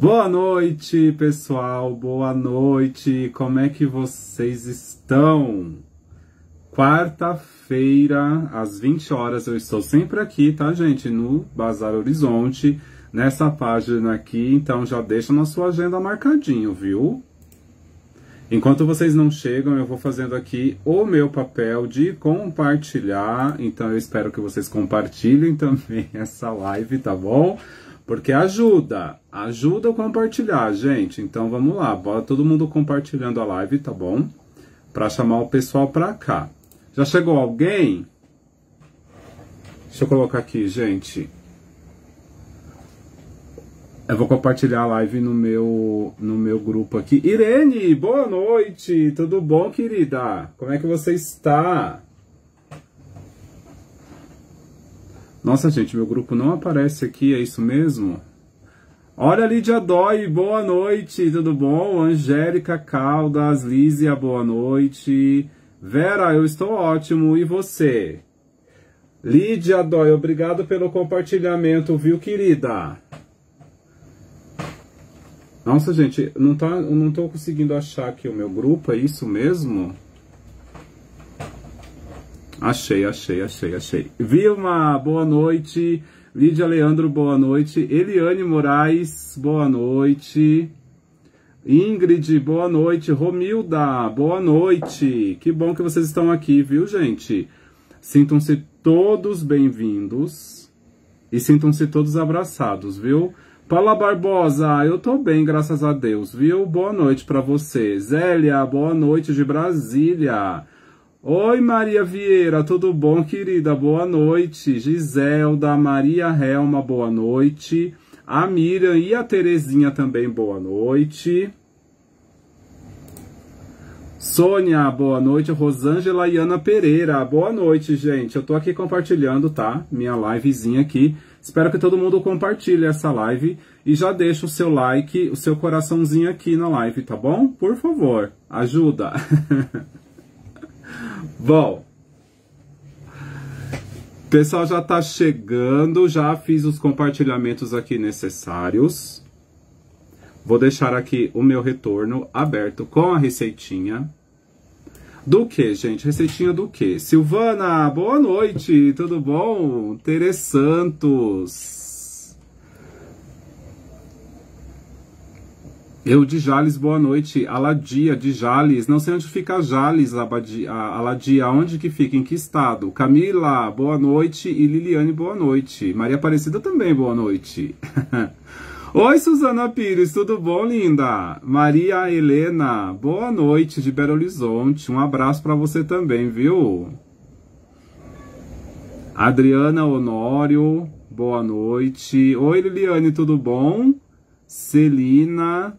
Boa noite, pessoal. Boa noite. Como é que vocês estão? Quarta-feira, às 20 horas, eu estou sempre aqui, tá, gente? No Bazar Horizonte, nessa página aqui. Então já deixa na sua agenda marcadinho, viu? Enquanto vocês não chegam, eu vou fazendo aqui o meu papel de compartilhar. Então eu espero que vocês compartilhem também essa live, tá bom? Porque ajuda, ajuda a compartilhar, gente. Então vamos lá, bora todo mundo compartilhando a live, tá bom? Para chamar o pessoal para cá. Já chegou alguém? Deixa eu colocar aqui, gente. Eu vou compartilhar a live no meu, no meu grupo aqui. Irene, boa noite! Tudo bom, querida? Como é que você está? Nossa, gente, meu grupo não aparece aqui, é isso mesmo? Olha, Lídia Dói, boa noite, tudo bom? Angélica Caldas, Lízia, boa noite. Vera, eu estou ótimo, e você? Lídia Dói, obrigado pelo compartilhamento, viu, querida? Nossa, gente, não, tá, não tô conseguindo achar aqui o meu grupo, é isso mesmo? Achei, achei, achei, achei. Vilma, boa noite. Lídia Leandro, boa noite. Eliane Moraes, boa noite. Ingrid, boa noite. Romilda, boa noite. Que bom que vocês estão aqui, viu, gente? Sintam-se todos bem-vindos e sintam-se todos abraçados, viu? Paula Barbosa, eu tô bem, graças a Deus, viu? Boa noite para você. Zélia, boa noite de Brasília. Oi, Maria Vieira, tudo bom, querida? Boa noite. Giselda, Maria Helma, boa noite. A Miriam e a Terezinha também, boa noite. Sônia, boa noite. Rosângela e Ana Pereira, boa noite, gente. Eu tô aqui compartilhando, tá? Minha livezinha aqui. Espero que todo mundo compartilhe essa live e já deixa o seu like, o seu coraçãozinho aqui na live, tá bom? Por favor, ajuda. Bom, o pessoal já está chegando, já fiz os compartilhamentos aqui necessários. Vou deixar aqui o meu retorno aberto com a receitinha. Do que, gente? Receitinha do que? Silvana, boa noite, tudo bom? Tere Santos. Eu de Jales, boa noite. Aladia de Jales, não sei onde fica Jales, Abadia, Aladia, onde que fica, em que estado? Camila, boa noite. E Liliane, boa noite. Maria Aparecida também, boa noite. Oi, Suzana Pires, tudo bom, linda? Maria Helena, boa noite de Belo Horizonte. Um abraço para você também, viu? Adriana Honório, boa noite. Oi, Liliane, tudo bom? Celina,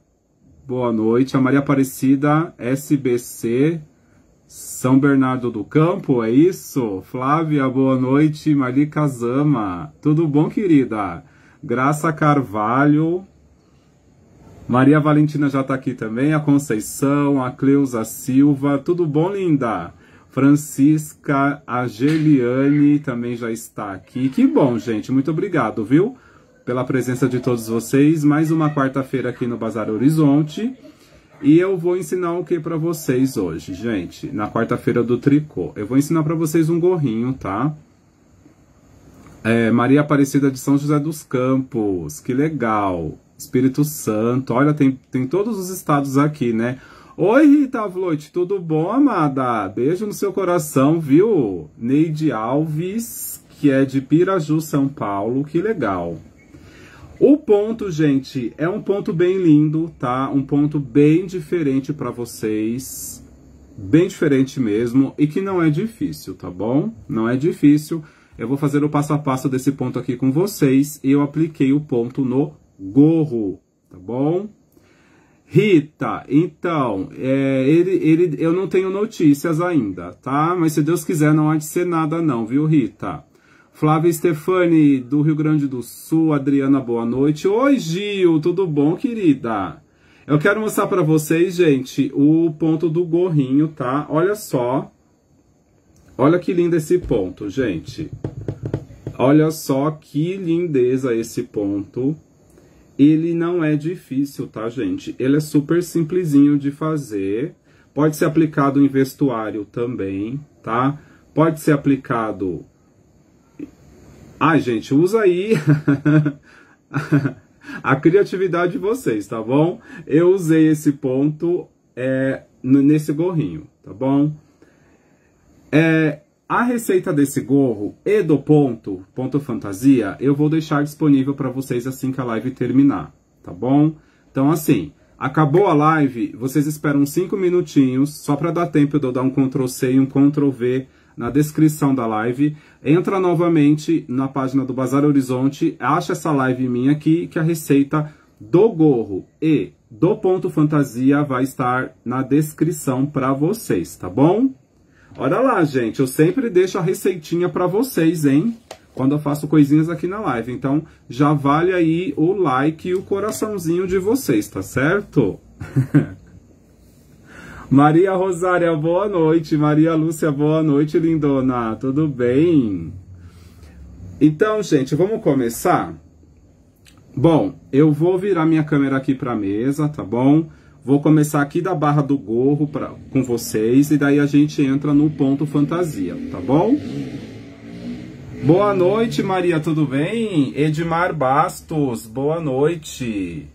Boa noite. A Maria Aparecida, SBC, São Bernardo do Campo, é isso? Flávia, boa noite. Marli Kazama, tudo bom, querida? Graça Carvalho, Maria Valentina já está aqui também, a Conceição, a Cleusa Silva, tudo bom, linda? Francisca, a Geliane também já está aqui. Que bom, gente, muito obrigado, viu? pela presença de todos vocês. Mais uma quarta-feira aqui no Bazar Horizonte. E eu vou ensinar o que para vocês hoje, gente? Na quarta-feira do tricô. Eu vou ensinar para vocês um gorrinho, tá? É, Maria Aparecida de São José dos Campos. Que legal. Espírito Santo. Olha, tem, tem todos os estados aqui, né? Oi, Rita Vloit, tudo bom, amada? Beijo no seu coração, viu? Neide Alves, que é de Piraju, São Paulo. Que legal. O ponto, gente, é um ponto bem lindo, tá? Um ponto bem diferente para vocês, bem diferente mesmo, e que não é difícil, tá bom? Não é difícil. Eu vou fazer o passo a passo desse ponto aqui com vocês, e eu apliquei o ponto no gorro, tá bom? Rita, então, é, ele, ele, eu não tenho notícias ainda, tá? Mas se Deus quiser, não há de ser nada não, viu, Rita? Flávia Stefani, do Rio Grande do Sul. Adriana, boa noite. Oi, Gil, tudo bom, querida? Eu quero mostrar para vocês, gente, o ponto do gorrinho, tá? Olha só. Olha que lindo esse ponto, gente. Olha só que lindeza esse ponto. Ele não é difícil, tá, gente? Ele é super simplesinho de fazer. Pode ser aplicado em vestuário também, tá? Pode ser aplicado Ai, ah, gente, usa aí a criatividade de vocês, tá bom? Eu usei esse ponto é, nesse gorrinho, tá bom? É, a receita desse gorro e do ponto, ponto fantasia, eu vou deixar disponível para vocês assim que a live terminar, tá bom? Então, assim, acabou a live, vocês esperam cinco minutinhos, só para dar tempo de eu dar um Ctrl+C e um Ctrl+V na descrição da live entra novamente na página do Bazar Horizonte, acha essa live minha aqui, que a receita do gorro e do ponto fantasia vai estar na descrição para vocês, tá bom? Olha lá, gente, eu sempre deixo a receitinha para vocês, hein? Quando eu faço coisinhas aqui na live. Então, já vale aí o like e o coraçãozinho de vocês, tá certo? Maria Rosária, boa noite. Maria Lúcia, boa noite, lindona. Tudo bem? Então, gente, vamos começar? Bom, eu vou virar minha câmera aqui para a mesa, tá bom? Vou começar aqui da barra do gorro pra, com vocês e daí a gente entra no ponto fantasia, tá bom? Boa noite, Maria, tudo bem? Edmar Bastos, boa noite.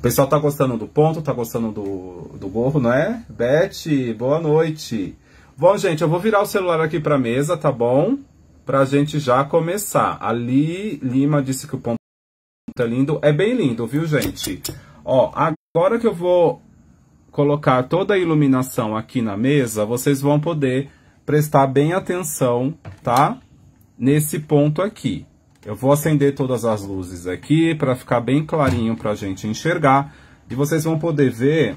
O pessoal tá gostando do ponto, tá gostando do, do gorro, não é? Beth, boa noite. Bom, gente, eu vou virar o celular aqui pra mesa, tá bom? Pra gente já começar. Ali Lima disse que o ponto é lindo. É bem lindo, viu, gente? Ó, agora que eu vou colocar toda a iluminação aqui na mesa, vocês vão poder prestar bem atenção, tá? Nesse ponto aqui. Eu vou acender todas as luzes aqui para ficar bem clarinho para a gente enxergar. E vocês vão poder ver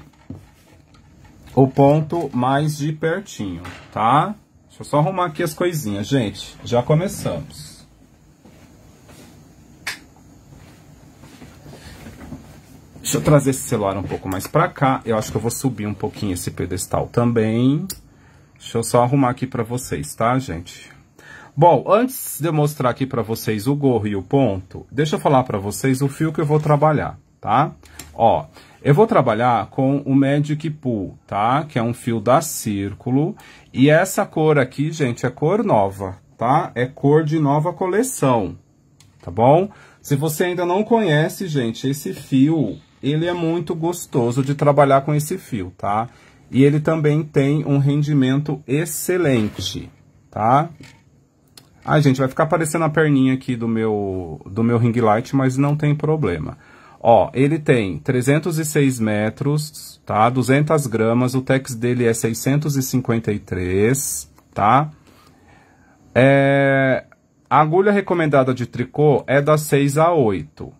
o ponto mais de pertinho, tá? Deixa eu só arrumar aqui as coisinhas, gente. Já começamos. Deixa eu trazer esse celular um pouco mais para cá. Eu acho que eu vou subir um pouquinho esse pedestal também. Deixa eu só arrumar aqui para vocês, tá, gente? Bom, antes de eu mostrar aqui para vocês o gorro e o ponto, deixa eu falar para vocês o fio que eu vou trabalhar, tá? Ó, eu vou trabalhar com o Magic Pool, tá? Que é um fio da Círculo. E essa cor aqui, gente, é cor nova, tá? É cor de nova coleção, tá bom? Se você ainda não conhece, gente, esse fio, ele é muito gostoso de trabalhar com esse fio, tá? E ele também tem um rendimento excelente, tá? Ah, gente, vai ficar aparecendo a perninha aqui do meu, do meu ring light, mas não tem problema. Ó, ele tem 306 metros, tá? 200 gramas, o tex dele é 653, tá? É... A agulha recomendada de tricô é da 6 a 8,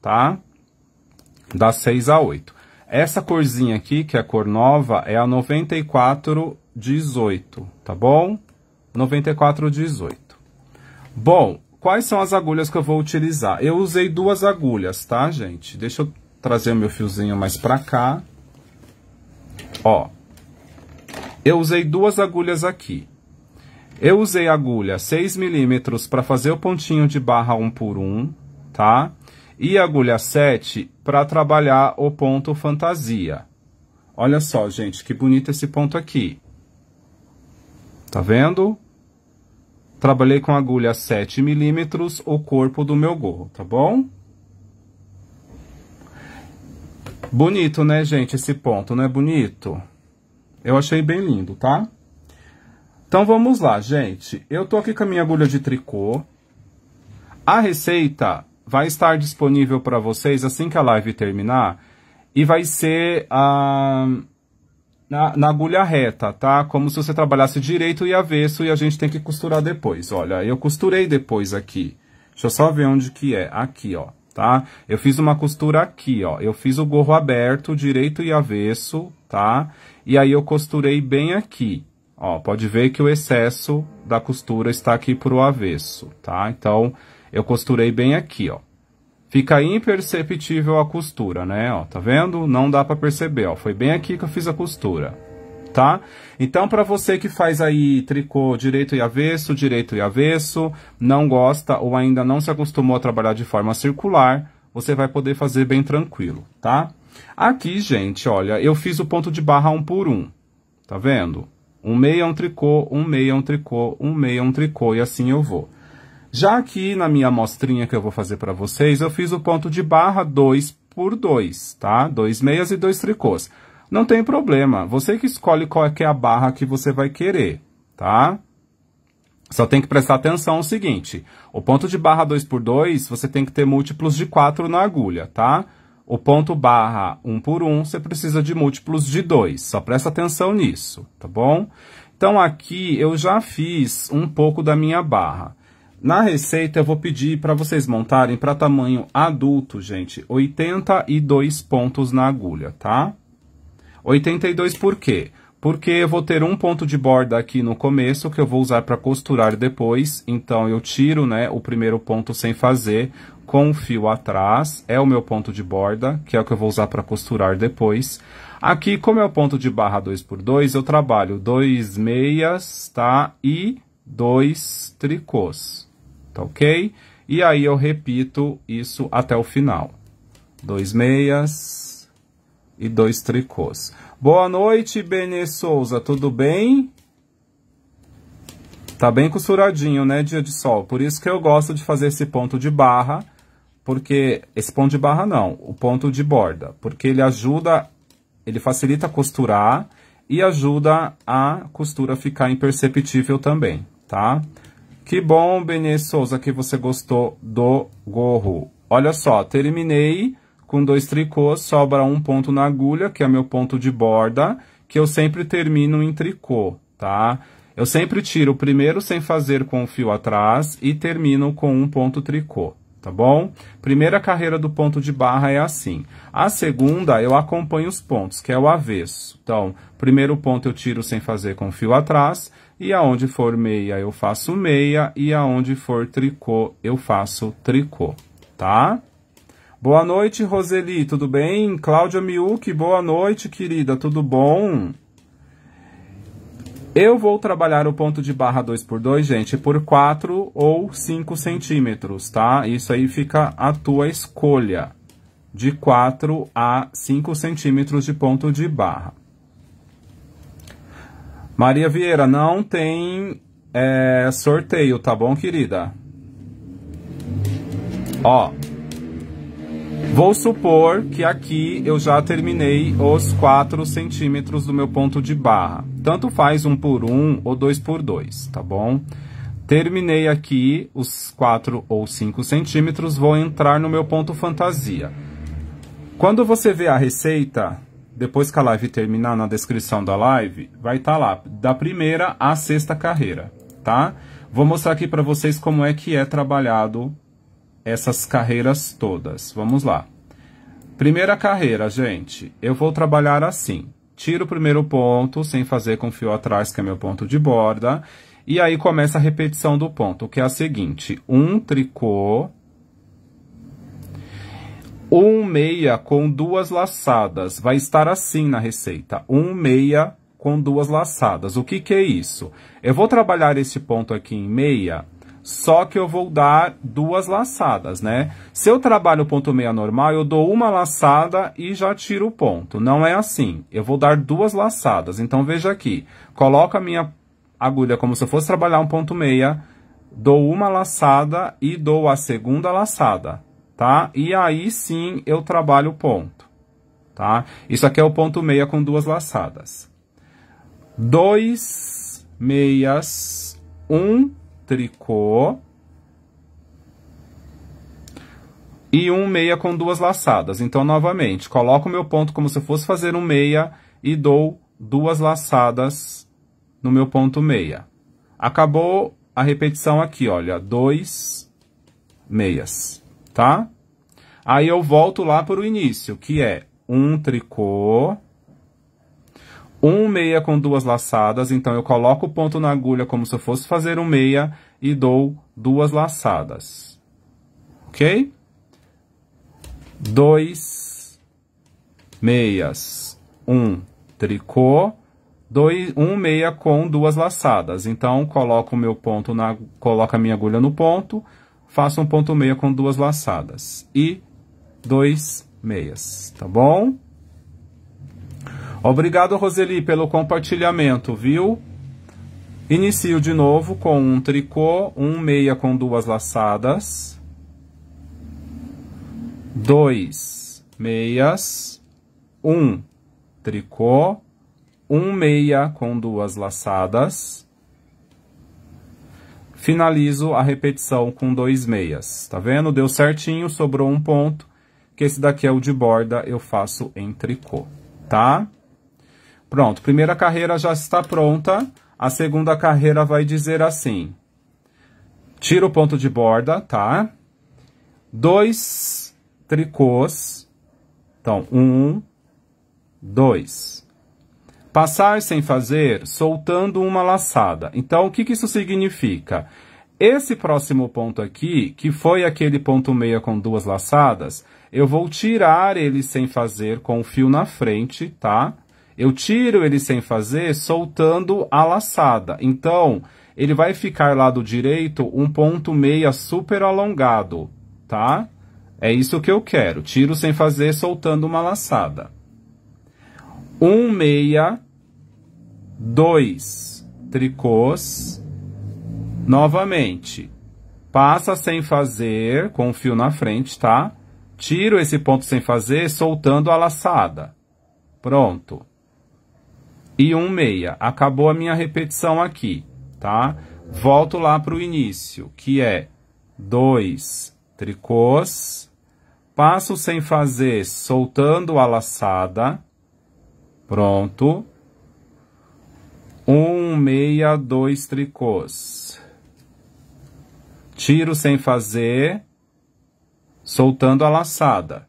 tá? Da 6 a 8. Essa corzinha aqui, que é a cor nova, é a 9418, tá bom? 9418. Bom, quais são as agulhas que eu vou utilizar? Eu usei duas agulhas, tá, gente? Deixa eu trazer o meu fiozinho mais pra cá. Ó. Eu usei duas agulhas aqui. Eu usei agulha 6 milímetros para fazer o pontinho de barra 1 por 1, tá? E agulha 7 para trabalhar o ponto fantasia. Olha só, gente, que bonito esse ponto aqui. Tá vendo? Trabalhei com agulha 7 milímetros o corpo do meu gorro, tá bom? Bonito, né, gente, esse ponto, não é bonito? Eu achei bem lindo, tá? Então, vamos lá, gente. Eu tô aqui com a minha agulha de tricô. A receita vai estar disponível para vocês assim que a live terminar. E vai ser a... Ah na, na, agulha reta, tá? Como se você trabalhasse direito e avesso e a gente tem que costurar depois. Olha, eu costurei depois aqui. Deixa eu só ver onde que é. Aqui, ó, tá? Eu fiz uma costura aqui, ó. Eu fiz o gorro aberto, direito e avesso, tá? E aí eu costurei bem aqui. Ó, pode ver que o excesso da costura está aqui pro avesso, tá? Então, eu costurei bem aqui, ó fica imperceptível a costura, né? Ó, tá vendo? Não dá para perceber, ó. Foi bem aqui que eu fiz a costura, tá? Então, para você que faz aí tricô direito e avesso, direito e avesso, não gosta ou ainda não se acostumou a trabalhar de forma circular, você vai poder fazer bem tranquilo, tá? Aqui, gente, olha, eu fiz o ponto de barra um por um, tá vendo? Um meio é um tricô, um meio é um tricô, um meio é um tricô, e assim eu vou. Já aqui na minha amostrinha que eu vou fazer para vocês, eu fiz o ponto de barra 2 por 2, tá? 2 meias e 2 tricôs. Não tem problema, você que escolhe qual é, que é a barra que você vai querer, tá? Só tem que prestar atenção ao seguinte, o ponto de barra 2 por 2, você tem que ter múltiplos de 4 na agulha, tá? O ponto barra 1 um por 1, um, você precisa de múltiplos de 2, só presta atenção nisso, tá bom? Então, aqui eu já fiz um pouco da minha barra. Na receita, eu vou pedir para vocês montarem para tamanho adulto, gente, 82 pontos na agulha, tá? 82 por quê? Porque eu vou ter um ponto de borda aqui no começo, que eu vou usar para costurar depois. Então, eu tiro né, o primeiro ponto sem fazer, com o fio atrás, é o meu ponto de borda, que é o que eu vou usar para costurar depois. Aqui, como é o ponto de barra 2x2, eu trabalho dois meias, tá? E dois tricôs tá ok? E aí, eu repito isso até o final. Dois meias e dois tricôs. Boa noite, Benê Souza, tudo bem? Tá bem costuradinho, né, dia de sol? Por isso que eu gosto de fazer esse ponto de barra, porque... Esse ponto de barra não, o ponto de borda, porque ele ajuda, ele facilita costurar e ajuda a costura ficar imperceptível também, tá? Tá? Que bom, Benê Souza, que você gostou do gorro. Olha só, terminei com dois tricôs, sobra um ponto na agulha, que é meu ponto de borda, que eu sempre termino em tricô, tá? Eu sempre tiro o primeiro sem fazer com o fio atrás e termino com um ponto tricô tá bom? Primeira carreira do ponto de barra é assim. A segunda, eu acompanho os pontos, que é o avesso. Então, primeiro ponto eu tiro sem fazer com fio atrás, e aonde for meia eu faço meia, e aonde for tricô eu faço tricô, tá? Boa noite, Roseli, tudo bem? Cláudia Miuki, boa noite, querida, tudo bom? Eu vou trabalhar o ponto de barra 2 x 2, gente, por 4 ou 5 centímetros, tá? Isso aí fica a tua escolha, de 4 a 5 centímetros de ponto de barra. Maria Vieira, não tem é, sorteio, tá bom, querida? Ó, Vou supor que aqui eu já terminei os 4 centímetros do meu ponto de barra. Tanto faz um por um ou dois por dois, tá bom? Terminei aqui os 4 ou 5 centímetros, vou entrar no meu ponto fantasia. Quando você vê a receita, depois que a live terminar, na descrição da live, vai estar tá lá, da primeira à sexta carreira, tá? Vou mostrar aqui para vocês como é que é trabalhado essas carreiras todas. Vamos lá. Primeira carreira, gente, eu vou trabalhar assim. Tiro o primeiro ponto, sem fazer com fio atrás, que é meu ponto de borda. E aí começa a repetição do ponto, que é a seguinte. Um tricô, um meia com duas laçadas. Vai estar assim na receita. Um meia com duas laçadas. O que, que é isso? Eu vou trabalhar esse ponto aqui em meia só que eu vou dar duas laçadas, né? Se eu trabalho o ponto meia normal, eu dou uma laçada e já tiro o ponto. Não é assim, eu vou dar duas laçadas. Então, veja aqui, coloco a minha agulha como se eu fosse trabalhar um ponto meia, dou uma laçada e dou a segunda laçada, tá? E aí sim eu trabalho o ponto, tá? Isso aqui é o ponto meia com duas laçadas. Dois meias, um tricô e um meia com duas laçadas. Então, novamente, coloco o meu ponto como se eu fosse fazer um meia e dou duas laçadas no meu ponto meia. Acabou a repetição aqui, olha, dois meias, tá? Aí eu volto lá para o início, que é um tricô, um meia com duas laçadas, então eu coloco o ponto na agulha como se eu fosse fazer um meia e dou duas laçadas. Ok? Dois meias, um tricô, dois, um meia com duas laçadas. Então, coloco o meu ponto na, coloco a minha agulha no ponto, faço um ponto meia com duas laçadas e dois meias, tá bom? Obrigado, Roseli, pelo compartilhamento, viu? Inicio de novo com um tricô, um meia com duas laçadas, dois meias, um tricô, um meia com duas laçadas. Finalizo a repetição com dois meias, tá vendo? Deu certinho, sobrou um ponto, que esse daqui é o de borda, eu faço em tricô, tá? Pronto, primeira carreira já está pronta. A segunda carreira vai dizer assim. Tira o ponto de borda, tá? Dois tricôs. Então, um, dois. Passar sem fazer, soltando uma laçada. Então, o que, que isso significa? Esse próximo ponto aqui, que foi aquele ponto meia com duas laçadas, eu vou tirar ele sem fazer com o fio na frente, tá? Eu tiro ele sem fazer, soltando a laçada. Então, ele vai ficar lado direito um ponto meia super alongado, tá? É isso que eu quero. Tiro sem fazer, soltando uma laçada. Um meia, dois tricôs, novamente. Passa sem fazer, com o fio na frente, tá? Tiro esse ponto sem fazer, soltando a laçada. Pronto e um meia. Acabou a minha repetição aqui, tá? Volto lá para o início, que é dois tricôs, passo sem fazer, soltando a laçada, pronto. Um, meia, dois tricôs. Tiro sem fazer, soltando a laçada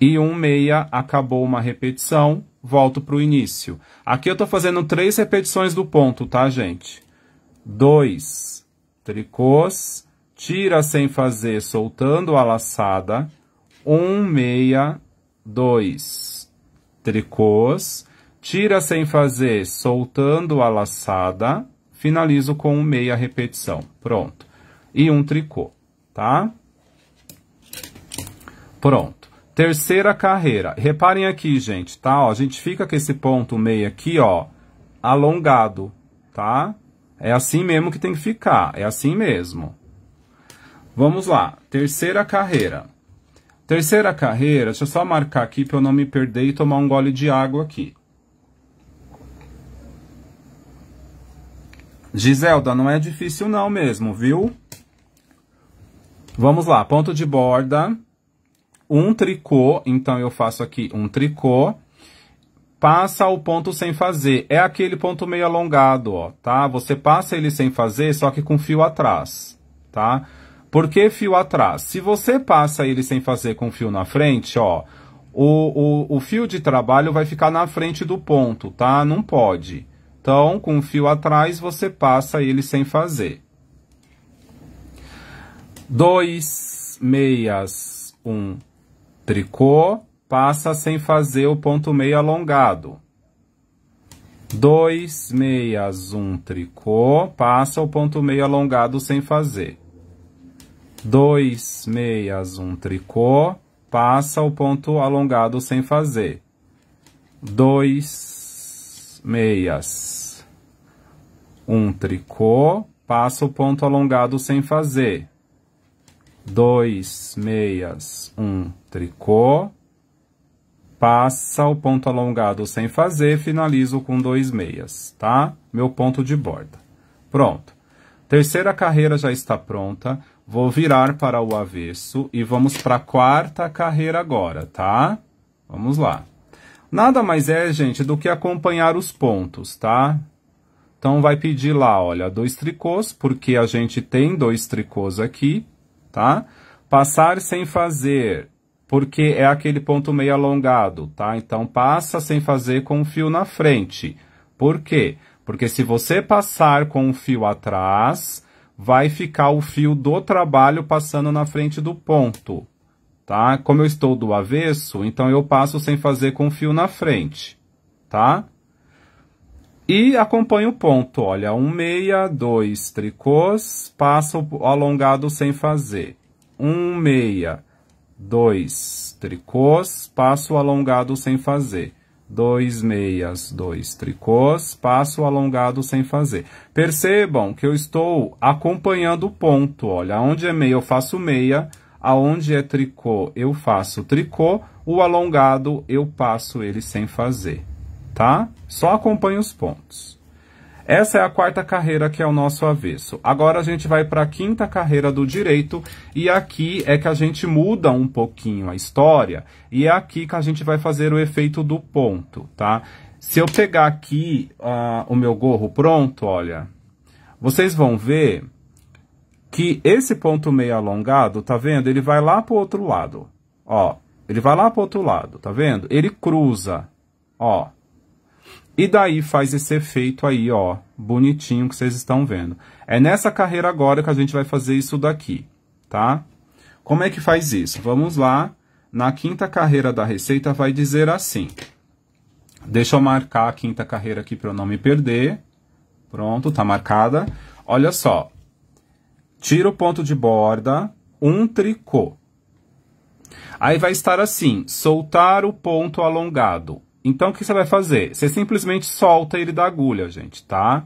e um meia acabou uma repetição, volto para o início. Aqui eu estou fazendo três repetições do ponto, tá, gente? Dois tricôs, tira sem fazer, soltando a laçada, um, meia, dois tricôs, tira sem fazer, soltando a laçada, finalizo com meia repetição, pronto. E um tricô, tá? Pronto. Terceira carreira. Reparem aqui, gente, tá? Ó, a gente fica com esse ponto meio aqui, ó, alongado, tá? É assim mesmo que tem que ficar, é assim mesmo. Vamos lá, terceira carreira. Terceira carreira, deixa eu só marcar aqui para eu não me perder e tomar um gole de água aqui. Giselda, não é difícil não mesmo, viu? Vamos lá, ponto de borda, um tricô, então eu faço aqui um tricô, passa o ponto sem fazer, é aquele ponto meio alongado, ó, tá? Você passa ele sem fazer, só que com fio atrás, tá? Por que fio atrás? Se você passa ele sem fazer com fio na frente, ó, o, o, o fio de trabalho vai ficar na frente do ponto, tá? Não pode. Então, com o fio atrás, você passa ele sem fazer. Dois meias, um Tricô, passa sem fazer o ponto meio alongado. Dois, meias, um tricô, passa o ponto meio alongado sem fazer. Dois, meias, um tricô, passa o ponto alongado sem fazer. Dois, meias, um tricô, passa o ponto alongado sem fazer dois meias, um tricô, passa o ponto alongado sem fazer, finalizo com dois meias, tá? Meu ponto de borda. Pronto. Terceira carreira já está pronta, vou virar para o avesso e vamos para a quarta carreira agora, tá? Vamos lá. Nada mais é, gente, do que acompanhar os pontos, tá? Então, vai pedir lá, olha, dois tricôs, porque a gente tem dois tricôs aqui, tá? Passar sem fazer, porque é aquele ponto meio alongado, tá? Então, passa sem fazer com o fio na frente. Por quê? Porque se você passar com o fio atrás, vai ficar o fio do trabalho passando na frente do ponto, tá? Como eu estou do avesso, então eu passo sem fazer com o fio na frente, tá? E acompanha o ponto, olha, um meia, dois tricôs, passa o alongado sem fazer. Um meia, dois tricôs, passo alongado sem fazer. Dois meias, dois tricôs, passo alongado sem fazer. Percebam que eu estou acompanhando o ponto, olha, onde é meia eu faço meia, aonde é tricô eu faço tricô, o alongado eu passo ele sem fazer, tá? Só acompanhe os pontos. Essa é a quarta carreira que é o nosso avesso. Agora a gente vai para a quinta carreira do direito e aqui é que a gente muda um pouquinho a história e é aqui que a gente vai fazer o efeito do ponto, tá? Se eu pegar aqui uh, o meu gorro pronto, olha, vocês vão ver que esse ponto meio alongado, tá vendo? Ele vai lá para o outro lado, ó. Ele vai lá para o outro lado, tá vendo? Ele cruza, ó. E daí faz esse efeito aí, ó, bonitinho que vocês estão vendo. É nessa carreira agora que a gente vai fazer isso daqui, tá? Como é que faz isso? Vamos lá. Na quinta carreira da receita vai dizer assim. Deixa eu marcar a quinta carreira aqui para eu não me perder. Pronto, tá marcada. Olha só. Tira o ponto de borda, um tricô. Aí vai estar assim, soltar o ponto alongado, então, o que você vai fazer? Você simplesmente solta ele da agulha, gente, tá?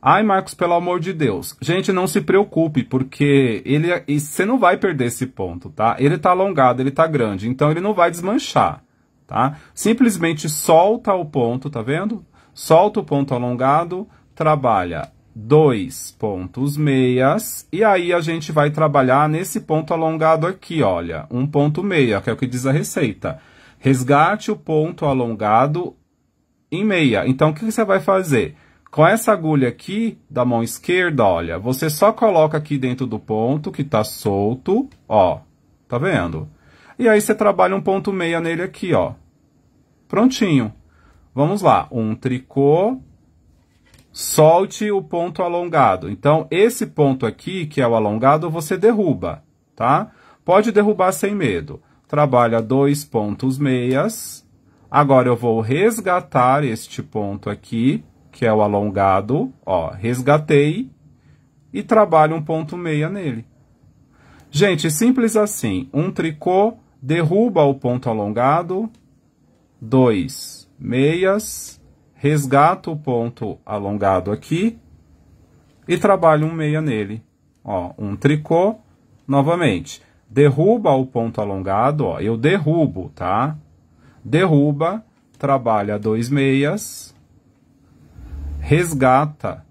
Ai, Marcos, pelo amor de Deus. Gente, não se preocupe, porque ele, é, você não vai perder esse ponto, tá? Ele tá alongado, ele tá grande, então ele não vai desmanchar, tá? Simplesmente solta o ponto, tá vendo? Solta o ponto alongado, trabalha dois pontos meias, e aí a gente vai trabalhar nesse ponto alongado aqui, olha, um ponto meia, que é o que diz a receita resgate o ponto alongado em meia. Então, o que você vai fazer? Com essa agulha aqui da mão esquerda, olha, você só coloca aqui dentro do ponto que tá solto, ó, tá vendo? E aí você trabalha um ponto meia nele aqui, ó. Prontinho. Vamos lá, um tricô, solte o ponto alongado. Então, esse ponto aqui, que é o alongado, você derruba, tá? Pode derrubar sem medo trabalha dois pontos meias. Agora, eu vou resgatar este ponto aqui, que é o alongado, ó, resgatei e trabalho um ponto meia nele. Gente, simples assim, um tricô derruba o ponto alongado, dois meias, resgata o ponto alongado aqui e trabalho um meia nele. Ó, um tricô novamente. Derruba o ponto alongado, ó, eu derrubo, tá? Derruba, trabalha dois meias, resgata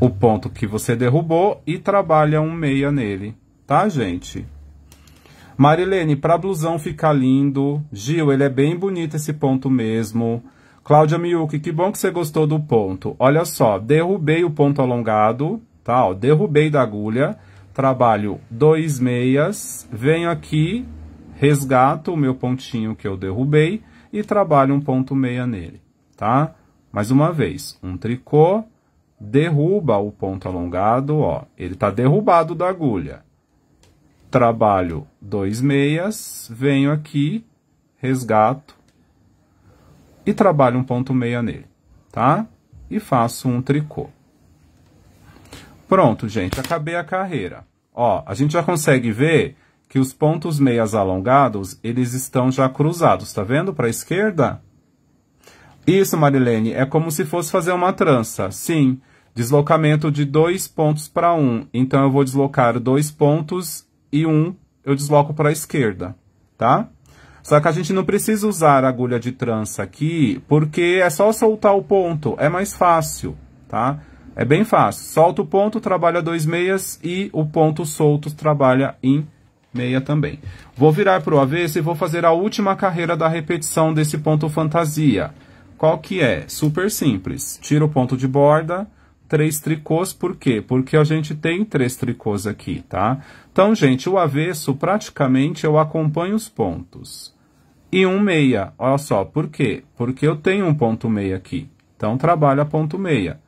o ponto que você derrubou e trabalha um meia nele, tá, gente? Marilene, pra blusão ficar lindo. Gil, ele é bem bonito esse ponto mesmo. Cláudia Miyuki, que bom que você gostou do ponto. Olha só, derrubei o ponto alongado, tá? Ó, derrubei da agulha trabalho dois meias, venho aqui, resgato o meu pontinho que eu derrubei e trabalho um ponto meia nele, tá? Mais uma vez, um tricô, derruba o ponto alongado, ó, ele tá derrubado da agulha. Trabalho dois meias, venho aqui, resgato e trabalho um ponto meia nele, tá? E faço um tricô. Pronto, gente, acabei a carreira. Ó, a gente já consegue ver que os pontos meias alongados, eles estão já cruzados, tá vendo? Para a esquerda. Isso, Marilene, é como se fosse fazer uma trança. Sim, deslocamento de dois pontos para um. Então, eu vou deslocar dois pontos e um eu desloco para a esquerda, tá? Só que a gente não precisa usar agulha de trança aqui, porque é só soltar o ponto, é mais fácil, tá? É bem fácil. Solta o ponto, trabalha dois meias e o ponto solto trabalha em meia também. Vou virar para o avesso e vou fazer a última carreira da repetição desse ponto fantasia. Qual que é? Super simples. Tira o ponto de borda, três tricôs, por quê? Porque a gente tem três tricôs aqui, tá? Então, gente, o avesso, praticamente, eu acompanho os pontos. E um meia, olha só, por quê? Porque eu tenho um ponto meia aqui. Então, trabalha ponto meia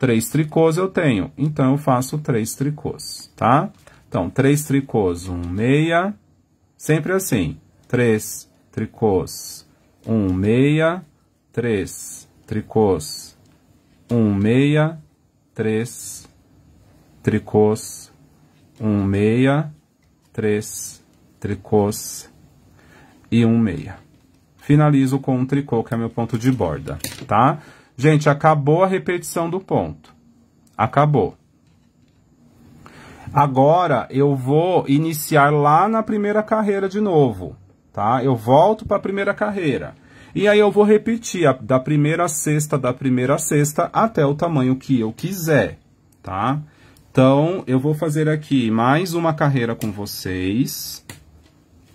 três tricôs eu tenho, então eu faço três tricôs, tá? Então, três tricôs, um meia, sempre assim, três tricôs, um meia, três tricôs, um meia, três tricôs, um meia, três tricôs e um meia. Finalizo com um tricô, que é meu ponto de borda, tá? Gente, acabou a repetição do ponto. Acabou. Agora eu vou iniciar lá na primeira carreira de novo, tá? Eu volto para a primeira carreira. E aí eu vou repetir a, da primeira sexta, da primeira sexta até o tamanho que eu quiser, tá? Então eu vou fazer aqui mais uma carreira com vocês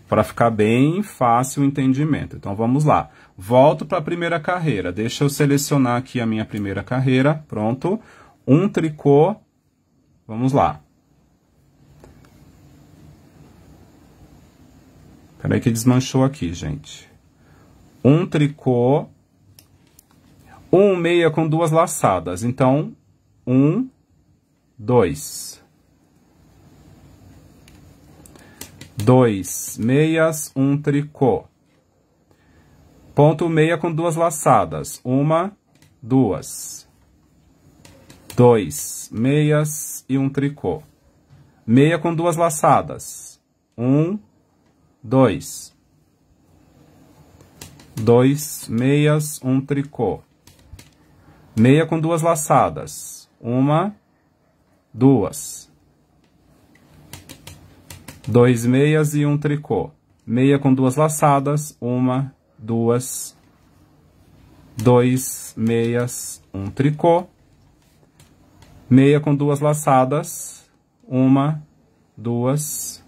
para ficar bem fácil o entendimento. Então, vamos lá. Volto para a primeira carreira. Deixa eu selecionar aqui a minha primeira carreira. Pronto. Um tricô. Vamos lá. Peraí que desmanchou aqui, gente. Um tricô. Um meia com duas laçadas. Então, um, dois. 2 meias, um tricô. Ponto meia com duas laçadas. Uma, duas. Dois meias e um tricô. Meia com duas laçadas. Um, dois. Dois meias, um tricô. Meia com duas laçadas. Uma, duas dois meias e um tricô. Meia com duas laçadas, uma, duas, dois meias, um tricô. Meia com duas laçadas, uma, duas,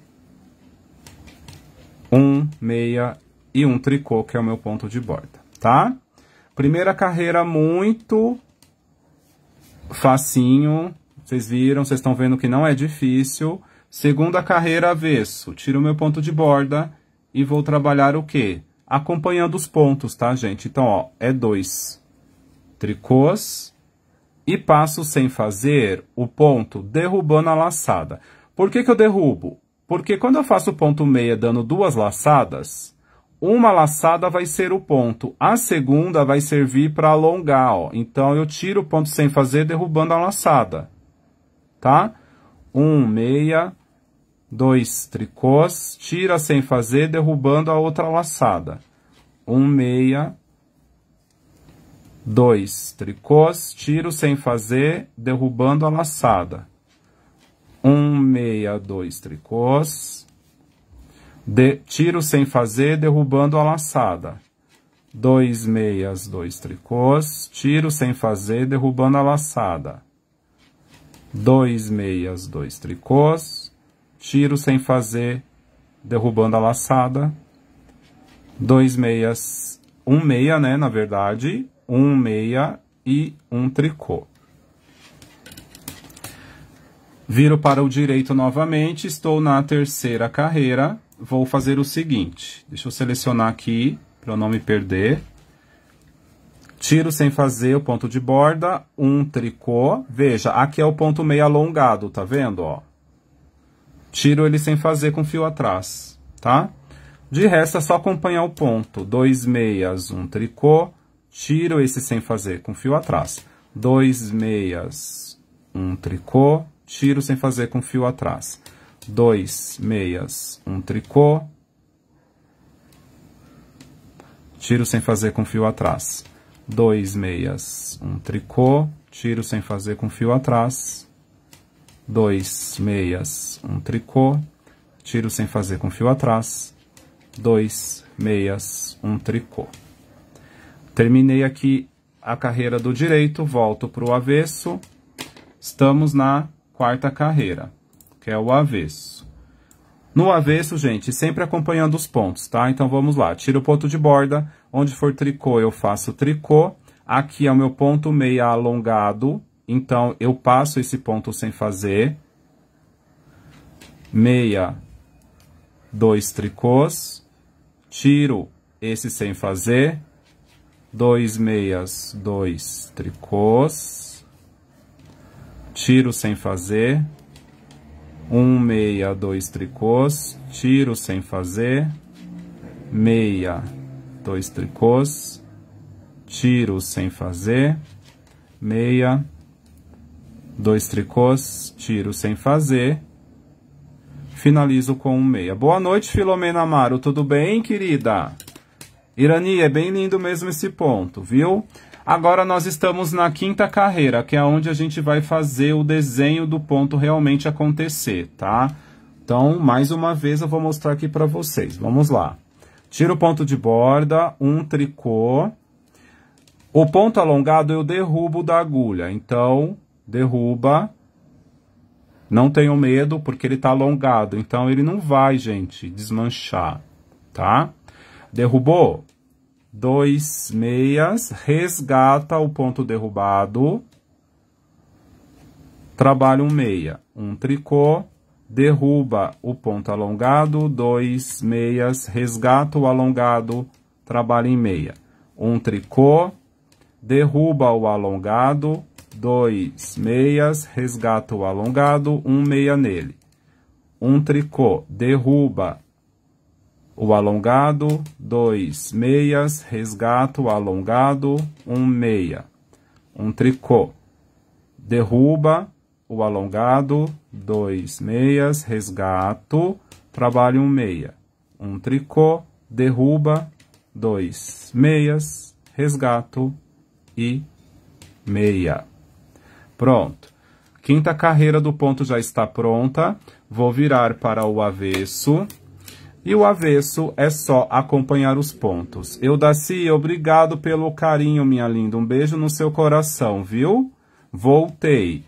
um, meia e um tricô, que é o meu ponto de borda, tá? Primeira carreira muito facinho, vocês viram, vocês estão vendo que não é difícil. Segunda carreira avesso, tiro meu ponto de borda e vou trabalhar o quê? Acompanhando os pontos, tá, gente? Então, ó, é dois tricôs e passo sem fazer o ponto derrubando a laçada. Por que, que eu derrubo? Porque quando eu faço o ponto meia dando duas laçadas, uma laçada vai ser o ponto, a segunda vai servir para alongar, ó. Então, eu tiro o ponto sem fazer derrubando a laçada, tá? um, meia, dois tricôs, tira sem fazer, derrubando a outra laçada. Um, meia, dois tricôs, tiro sem fazer, derrubando a laçada. Um, meia, dois tricôs, de, tiro sem fazer, derrubando a laçada. Dois meias, dois tricôs, tiro sem fazer, derrubando a laçada dois meias, dois tricôs, tiro sem fazer, derrubando a laçada, dois meias, um meia, né, na verdade, um meia e um tricô. Viro para o direito novamente, estou na terceira carreira, vou fazer o seguinte, deixa eu selecionar aqui, para eu não me perder, Tiro sem fazer o ponto de borda, um tricô. Veja, aqui é o ponto meio alongado, tá vendo, ó? Tiro ele sem fazer com fio atrás, tá? De resto, é só acompanhar o ponto. Dois meias, um tricô. Tiro esse sem fazer com fio atrás. Dois meias, um tricô. Tiro sem fazer com fio atrás. Dois meias, um tricô. Tiro sem fazer com fio atrás dois meias, um tricô, tiro sem fazer com fio atrás, dois meias, um tricô, tiro sem fazer com fio atrás, dois meias, um tricô. Terminei aqui a carreira do direito, volto para o avesso, estamos na quarta carreira, que é o avesso. No avesso, gente, sempre acompanhando os pontos, tá? Então, vamos lá. Tiro o ponto de borda, Onde for tricô, eu faço tricô. Aqui é o meu ponto meia alongado, então eu passo esse ponto sem fazer. Meia, dois tricôs, tiro esse sem fazer, dois meias, dois tricôs, tiro sem fazer, um meia, dois tricôs, tiro sem fazer, meia, dois tricôs, tiro sem fazer, meia, dois tricôs, tiro sem fazer, finalizo com um meia. Boa noite, Filomena Amaro, tudo bem, querida? Irani, é bem lindo mesmo esse ponto, viu? Agora nós estamos na quinta carreira, que é onde a gente vai fazer o desenho do ponto realmente acontecer, tá? Então, mais uma vez eu vou mostrar aqui para vocês. Vamos lá. Tiro o ponto de borda, um tricô. O ponto alongado eu derrubo da agulha, então derruba. Não tenho medo porque ele tá alongado, então ele não vai, gente, desmanchar, tá? Derrubou, dois meias, resgata o ponto derrubado, trabalha um meia, um tricô, derruba o ponto alongado, dois meias, resgata o alongado, trabalha em meia. Um tricô, derruba o alongado, dois meias, resgata o alongado, um meia nele. Um tricô, derruba o alongado, dois meias, resgata o alongado, um meia. Um tricô, derruba o alongado, dois meias, resgato, trabalho um meia, um tricô, derruba, dois meias, resgato e meia. Pronto. Quinta carreira do ponto já está pronta. Vou virar para o avesso. E o avesso é só acompanhar os pontos. Eu, Daci, obrigado pelo carinho, minha linda. Um beijo no seu coração, viu? Voltei.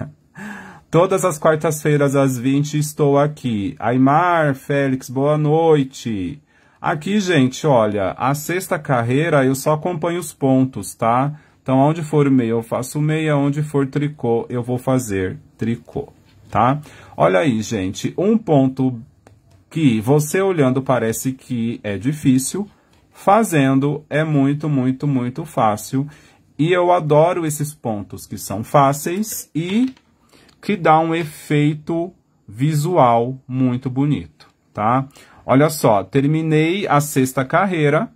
Todas as quartas-feiras às 20 estou aqui. Aimar, Félix, boa noite. Aqui, gente, olha, a sexta carreira eu só acompanho os pontos, tá? Então, onde for meia, eu faço meia, onde for tricô, eu vou fazer tricô, tá? Olha aí, gente, um ponto que você olhando parece que é difícil, fazendo é muito, muito, muito fácil. E eu adoro esses pontos que são fáceis e que dá um efeito visual muito bonito, tá? Olha só, terminei a sexta carreira.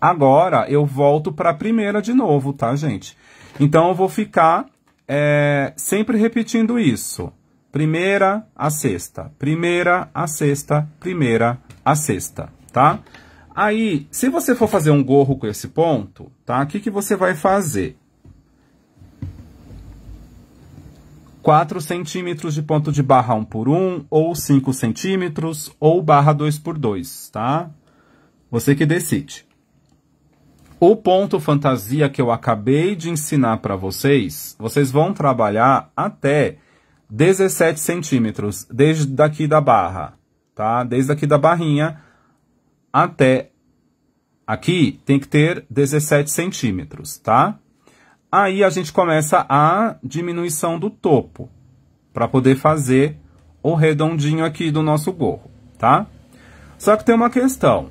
Agora eu volto para a primeira de novo, tá, gente? Então eu vou ficar é, sempre repetindo isso. Primeira a sexta, primeira a sexta, primeira a sexta, tá? Aí, se você for fazer um gorro com esse ponto, tá? O que, que você vai fazer? 4 centímetros de ponto de barra 1 por 1, ou 5 centímetros, ou barra 2 por 2, tá? Você que decide. O ponto fantasia que eu acabei de ensinar para vocês, vocês vão trabalhar até 17 centímetros, desde daqui da barra, tá? Desde aqui da barrinha até aqui tem que ter 17 centímetros, tá? Aí a gente começa a diminuição do topo, para poder fazer o redondinho aqui do nosso gorro, tá? Só que tem uma questão.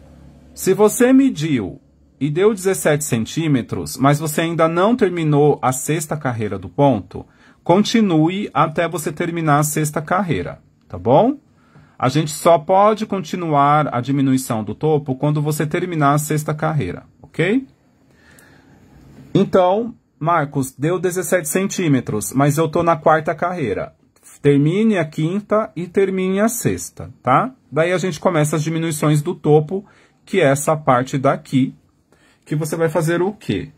Se você mediu e deu 17 centímetros, mas você ainda não terminou a sexta carreira do ponto, continue até você terminar a sexta carreira, tá bom? A gente só pode continuar a diminuição do topo quando você terminar a sexta carreira, ok? Então, Marcos, deu 17 centímetros, mas eu tô na quarta carreira. Termine a quinta e termine a sexta, tá? Daí a gente começa as diminuições do topo, que é essa parte daqui, que você vai fazer o quê?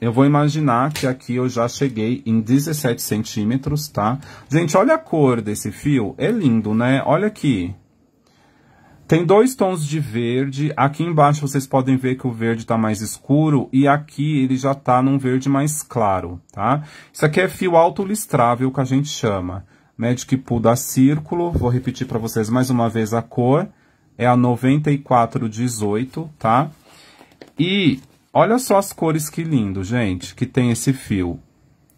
Eu vou imaginar que aqui eu já cheguei em 17 centímetros, tá? Gente, olha a cor desse fio, é lindo, né? Olha aqui. Tem dois tons de verde, aqui embaixo vocês podem ver que o verde tá mais escuro e aqui ele já tá num verde mais claro, tá? Isso aqui é fio autolistrável que a gente chama. Magic Pool da Círculo, vou repetir para vocês mais uma vez a cor, é a 9418, tá? E Olha só as cores que lindo, gente, que tem esse fio.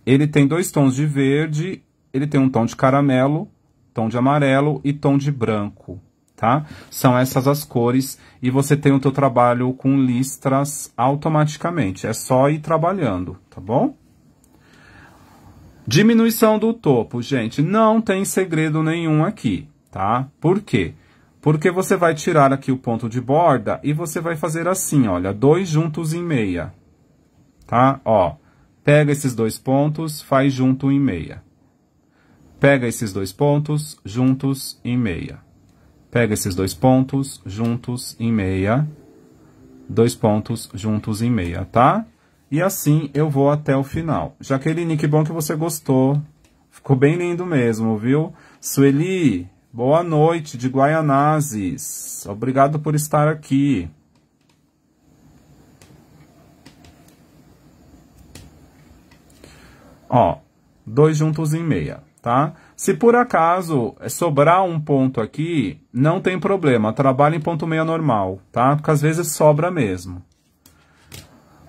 Ele tem dois tons de verde, ele tem um tom de caramelo, tom de amarelo e tom de branco, tá? São essas as cores e você tem o teu trabalho com listras automaticamente. É só ir trabalhando, tá bom? Diminuição do topo, gente, não tem segredo nenhum aqui, tá? Por quê? Porque você vai tirar aqui o ponto de borda e você vai fazer assim, olha, dois juntos em meia, tá? Ó, pega esses dois pontos, faz junto em meia. Pega esses dois pontos, juntos em meia. Pega esses dois pontos, juntos em meia. Dois pontos juntos em meia, tá? E assim eu vou até o final. Jaqueline, que bom que você gostou. Ficou bem lindo mesmo, viu? Sueli, Boa noite, de Guaianazes. Obrigado por estar aqui. Ó, dois juntos em meia, tá? Se por acaso sobrar um ponto aqui, não tem problema. Trabalha em ponto meia normal, tá? Porque às vezes sobra mesmo.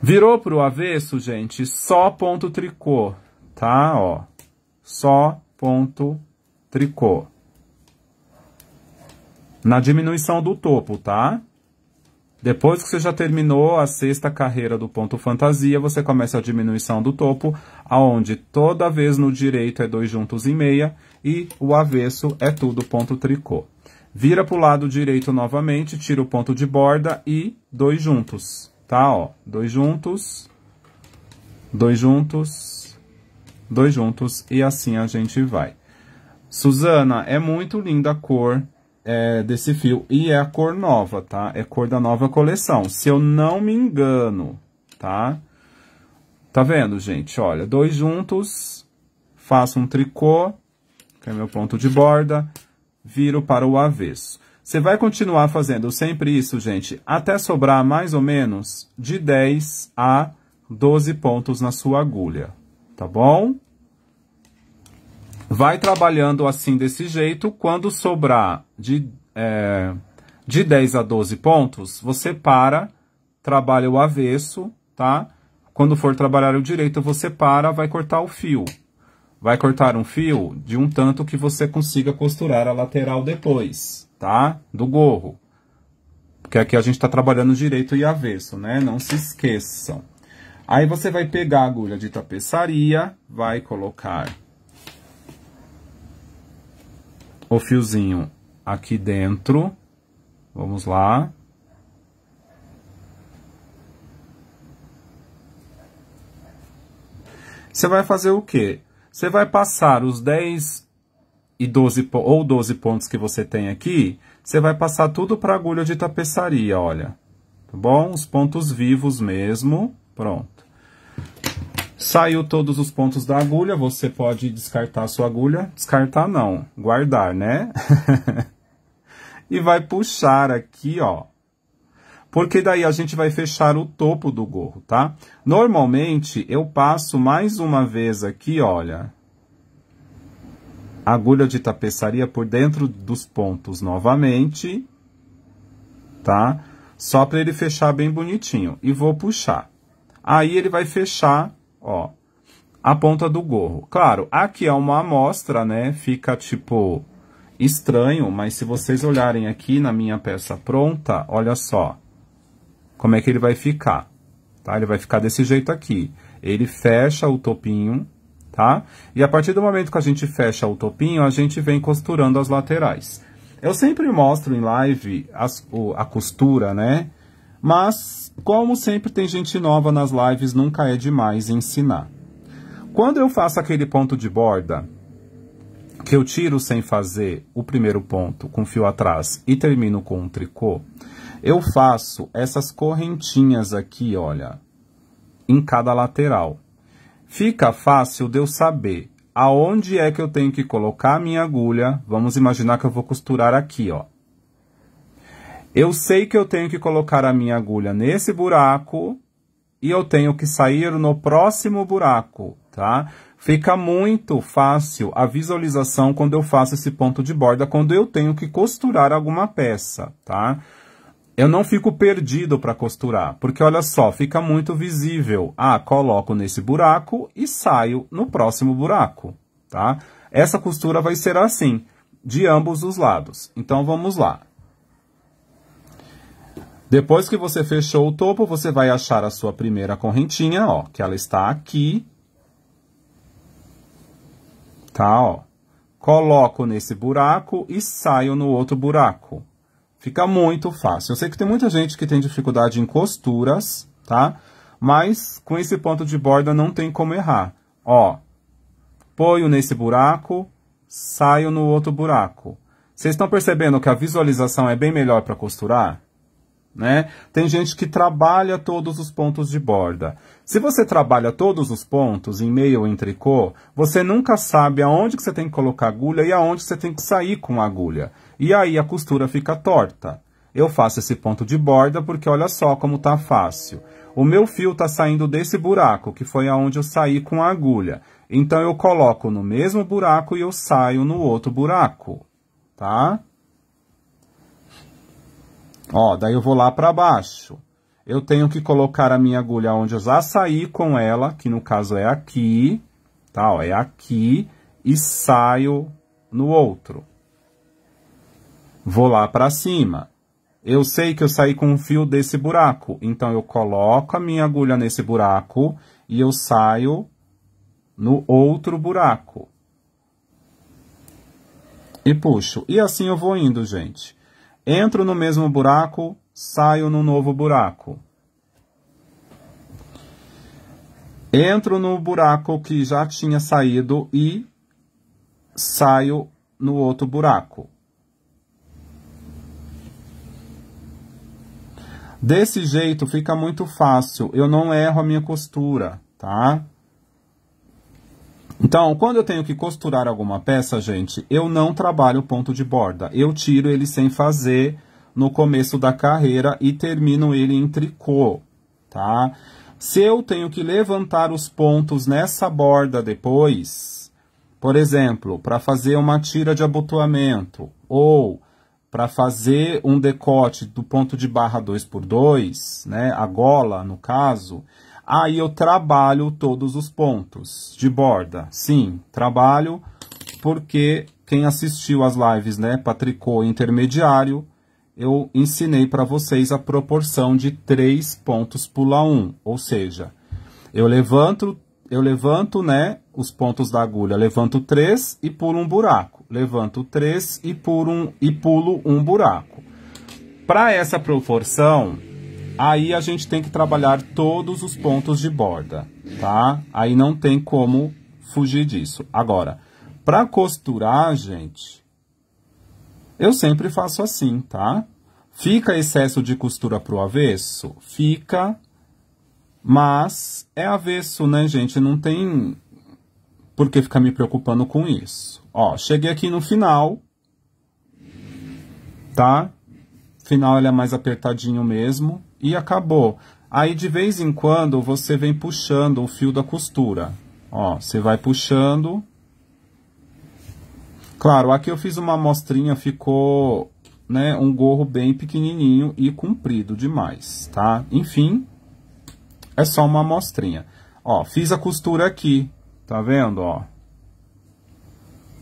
Virou pro avesso, gente, só ponto tricô, tá? Ó, só ponto tricô na diminuição do topo, tá? Depois que você já terminou a sexta carreira do ponto fantasia, você começa a diminuição do topo, aonde toda vez no direito é dois juntos e meia, e o avesso é tudo ponto tricô. Vira para o lado direito novamente, tira o ponto de borda e dois juntos, tá? Ó, dois juntos, dois juntos, dois juntos, e assim a gente vai. Suzana, é muito linda a cor é, desse fio. E é a cor nova, tá? É cor da nova coleção, se eu não me engano, tá? Tá vendo, gente? Olha, dois juntos, faço um tricô, que é meu ponto de borda, viro para o avesso. Você vai continuar fazendo sempre isso, gente, até sobrar mais ou menos de 10 a 12 pontos na sua agulha, tá bom? Vai trabalhando assim desse jeito. Quando sobrar de, é, de 10 a 12 pontos, você para, trabalha o avesso, tá? Quando for trabalhar o direito, você para, vai cortar o fio. Vai cortar um fio de um tanto que você consiga costurar a lateral depois, tá? Do gorro. Porque aqui a gente está trabalhando direito e avesso, né? Não se esqueçam. Aí você vai pegar a agulha de tapeçaria, vai colocar o fiozinho aqui dentro. Vamos lá. Você vai fazer o quê? Você vai passar os 10 e 12 ou 12 pontos que você tem aqui, você vai passar tudo para agulha de tapeçaria, olha. Tá bom? Os pontos vivos mesmo. Pronto. Saiu todos os pontos da agulha, você pode descartar a sua agulha. Descartar não, guardar, né? e vai puxar aqui, ó. Porque daí a gente vai fechar o topo do gorro, tá? Normalmente, eu passo mais uma vez aqui, olha. Agulha de tapeçaria por dentro dos pontos novamente, tá? Só para ele fechar bem bonitinho. E vou puxar. Aí ele vai fechar ó, a ponta do gorro. Claro, aqui é uma amostra, né? Fica, tipo, estranho, mas se vocês olharem aqui na minha peça pronta, olha só como é que ele vai ficar, tá? Ele vai ficar desse jeito aqui. Ele fecha o topinho, tá? E a partir do momento que a gente fecha o topinho, a gente vem costurando as laterais. Eu sempre mostro em live as, o, a costura, né? Mas como sempre tem gente nova nas lives, nunca é demais ensinar. Quando eu faço aquele ponto de borda, que eu tiro sem fazer o primeiro ponto com fio atrás e termino com um tricô, eu faço essas correntinhas aqui, olha, em cada lateral. Fica fácil de eu saber aonde é que eu tenho que colocar a minha agulha. Vamos imaginar que eu vou costurar aqui, ó. Eu sei que eu tenho que colocar a minha agulha nesse buraco e eu tenho que sair no próximo buraco, tá? Fica muito fácil a visualização quando eu faço esse ponto de borda, quando eu tenho que costurar alguma peça, tá? Eu não fico perdido para costurar, porque olha só, fica muito visível. Ah, coloco nesse buraco e saio no próximo buraco, tá? Essa costura vai ser assim, de ambos os lados. Então, vamos lá. Depois que você fechou o topo, você vai achar a sua primeira correntinha, ó, que ela está aqui. Tá, ó. Coloco nesse buraco e saio no outro buraco. Fica muito fácil. Eu sei que tem muita gente que tem dificuldade em costuras, tá? Mas com esse ponto de borda não tem como errar. Ó, ponho nesse buraco, saio no outro buraco. Vocês estão percebendo que a visualização é bem melhor para costurar? Né? Tem gente que trabalha todos os pontos de borda. Se você trabalha todos os pontos em meia ou em tricô, você nunca sabe aonde que você tem que colocar agulha e aonde você tem que sair com a agulha. E aí a costura fica torta. Eu faço esse ponto de borda porque olha só como tá fácil. O meu fio tá saindo desse buraco, que foi aonde eu saí com a agulha. Então eu coloco no mesmo buraco e eu saio no outro buraco, tá? Ó, daí eu vou lá para baixo. Eu tenho que colocar a minha agulha onde eu já saí com ela, que no caso é aqui, tá? Ó, é aqui, e saio no outro. Vou lá para cima. Eu sei que eu saí com um fio desse buraco, então eu coloco a minha agulha nesse buraco e eu saio no outro buraco. E puxo. E assim eu vou indo, gente. Entro no mesmo buraco, saio no novo buraco. Entro no buraco que já tinha saído e saio no outro buraco. Desse jeito fica muito fácil, eu não erro a minha costura, tá? Então, quando eu tenho que costurar alguma peça, gente, eu não trabalho o ponto de borda. Eu tiro ele sem fazer no começo da carreira e termino ele em tricô, tá? Se eu tenho que levantar os pontos nessa borda depois, por exemplo, para fazer uma tira de abotoamento ou para fazer um decote do ponto de barra 2x2, né, a gola no caso, Aí eu trabalho todos os pontos de borda. Sim, trabalho porque quem assistiu às lives, né, Patricô intermediário, eu ensinei para vocês a proporção de três pontos pula um, ou seja, eu levanto, eu levanto, né, os pontos da agulha, levanto três e pulo um buraco, levanto três e pulo um, e pulo um buraco. Para essa proporção, Aí a gente tem que trabalhar todos os pontos de borda, tá? Aí não tem como fugir disso. Agora, para costurar, gente, eu sempre faço assim, tá? Fica excesso de costura pro avesso? Fica, mas é avesso, né, gente? Não tem por que ficar me preocupando com isso. Ó, cheguei aqui no final, tá? Final ele é mais apertadinho mesmo e acabou. Aí de vez em quando você vem puxando o fio da costura. Ó, você vai puxando. Claro, aqui eu fiz uma amostrinha, ficou, né, um gorro bem pequenininho e comprido demais, tá? Enfim, é só uma amostrinha. Ó, fiz a costura aqui, tá vendo, ó?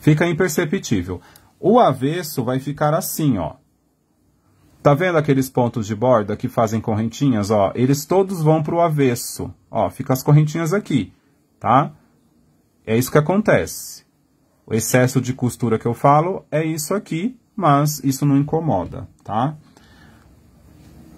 Fica imperceptível. O avesso vai ficar assim, ó. Tá vendo aqueles pontos de borda que fazem correntinhas, ó? Eles todos vão para o avesso, ó, fica as correntinhas aqui, tá? É isso que acontece. O excesso de costura que eu falo é isso aqui, mas isso não incomoda, tá?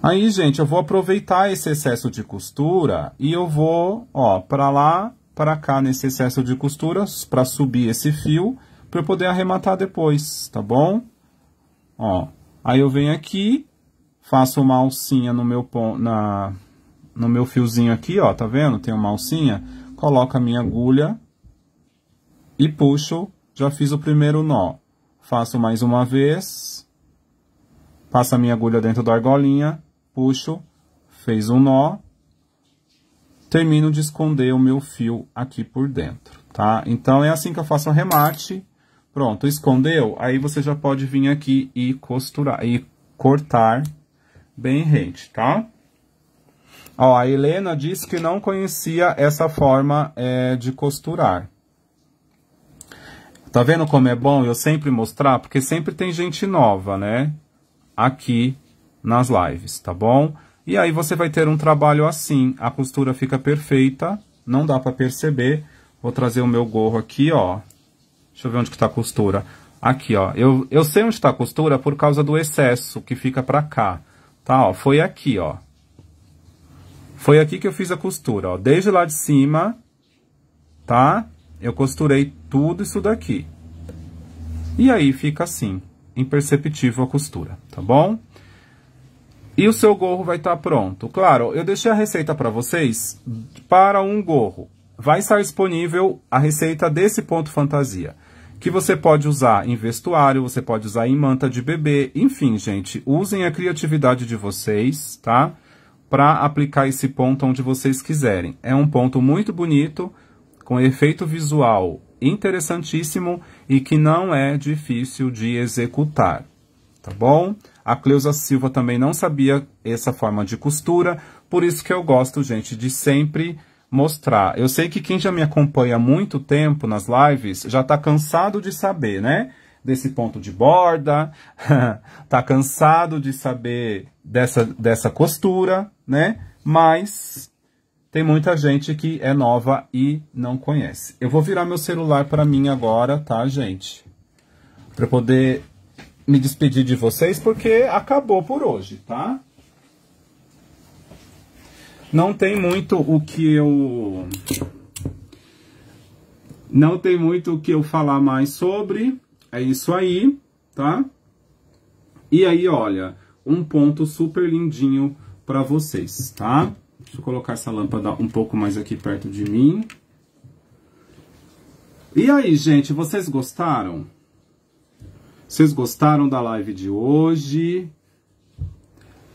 Aí, gente, eu vou aproveitar esse excesso de costura e eu vou, ó, para lá, para cá nesse excesso de costura, para subir esse fio, para eu poder arrematar depois, tá bom? Ó, Aí eu venho aqui, faço uma alcinha no meu, na, no meu fiozinho aqui, ó, tá vendo? Tem uma alcinha, coloco a minha agulha e puxo, já fiz o primeiro nó. Faço mais uma vez, passo a minha agulha dentro da argolinha, puxo, fez um nó, termino de esconder o meu fio aqui por dentro, tá? Então, é assim que eu faço o remate Pronto, escondeu? Aí você já pode vir aqui e costurar, e cortar bem rente, tá? Ó, a Helena disse que não conhecia essa forma é, de costurar. Tá vendo como é bom eu sempre mostrar? Porque sempre tem gente nova, né? Aqui nas lives, tá bom? E aí você vai ter um trabalho assim. A costura fica perfeita, não dá pra perceber. Vou trazer o meu gorro aqui, ó. Deixa eu ver onde que tá a costura. Aqui, ó. Eu, eu sei onde está a costura por causa do excesso que fica pra cá. Tá, ó. Foi aqui, ó. Foi aqui que eu fiz a costura, ó. Desde lá de cima, tá? Eu costurei tudo isso daqui. E aí fica assim, imperceptível a costura, tá bom? E o seu gorro vai estar tá pronto. Claro, eu deixei a receita para vocês para um gorro. Vai estar disponível a receita desse ponto fantasia que você pode usar em vestuário, você pode usar em manta de bebê. Enfim, gente, usem a criatividade de vocês, tá? Para aplicar esse ponto onde vocês quiserem. É um ponto muito bonito, com efeito visual interessantíssimo e que não é difícil de executar, tá bom? A Cleusa Silva também não sabia essa forma de costura, por isso que eu gosto, gente, de sempre mostrar. Eu sei que quem já me acompanha há muito tempo nas lives já está cansado de saber, né? Desse ponto de borda, tá cansado de saber dessa, dessa costura, né? Mas tem muita gente que é nova e não conhece. Eu vou virar meu celular para mim agora, tá, gente? Para poder me despedir de vocês, porque acabou por hoje, tá? Não tem muito o que eu... Não tem muito o que eu falar mais sobre. É isso aí, tá? E aí, olha, um ponto super lindinho para vocês, tá? Deixa eu colocar essa lâmpada um pouco mais aqui perto de mim. E aí, gente, vocês gostaram? Vocês gostaram da live de hoje?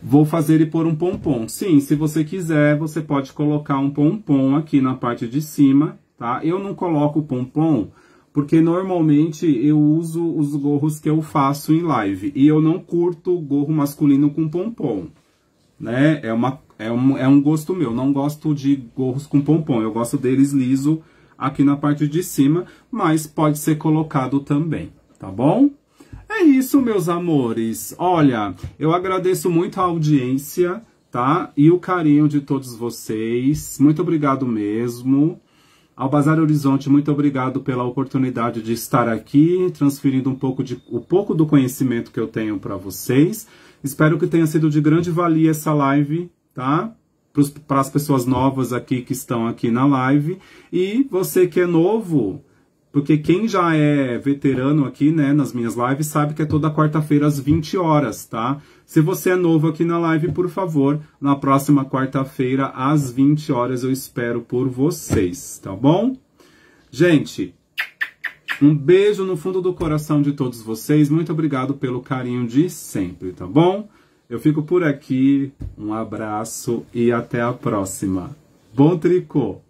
Vou fazer e pôr um pompom. Sim, se você quiser, você pode colocar um pompom aqui na parte de cima, tá? Eu não coloco pompom porque normalmente eu uso os gorros que eu faço em live. E eu não curto gorro masculino com pompom, né? É, uma, é, um, é um gosto meu, não gosto de gorros com pompom. Eu gosto deles liso aqui na parte de cima, mas pode ser colocado também, tá bom? É isso, meus amores. Olha, eu agradeço muito a audiência, tá? E o carinho de todos vocês. Muito obrigado mesmo. Ao Bazar Horizonte, muito obrigado pela oportunidade de estar aqui, transferindo um pouco de o um pouco do conhecimento que eu tenho para vocês. Espero que tenha sido de grande valia essa live, tá? Para as pessoas novas aqui que estão aqui na live e você que é novo, porque quem já é veterano aqui, né, nas minhas lives, sabe que é toda quarta-feira às 20 horas, tá? Se você é novo aqui na live, por favor, na próxima quarta-feira às 20 horas eu espero por vocês, tá bom? Gente, um beijo no fundo do coração de todos vocês. Muito obrigado pelo carinho de sempre, tá bom? Eu fico por aqui. Um abraço e até a próxima. Bom tricô!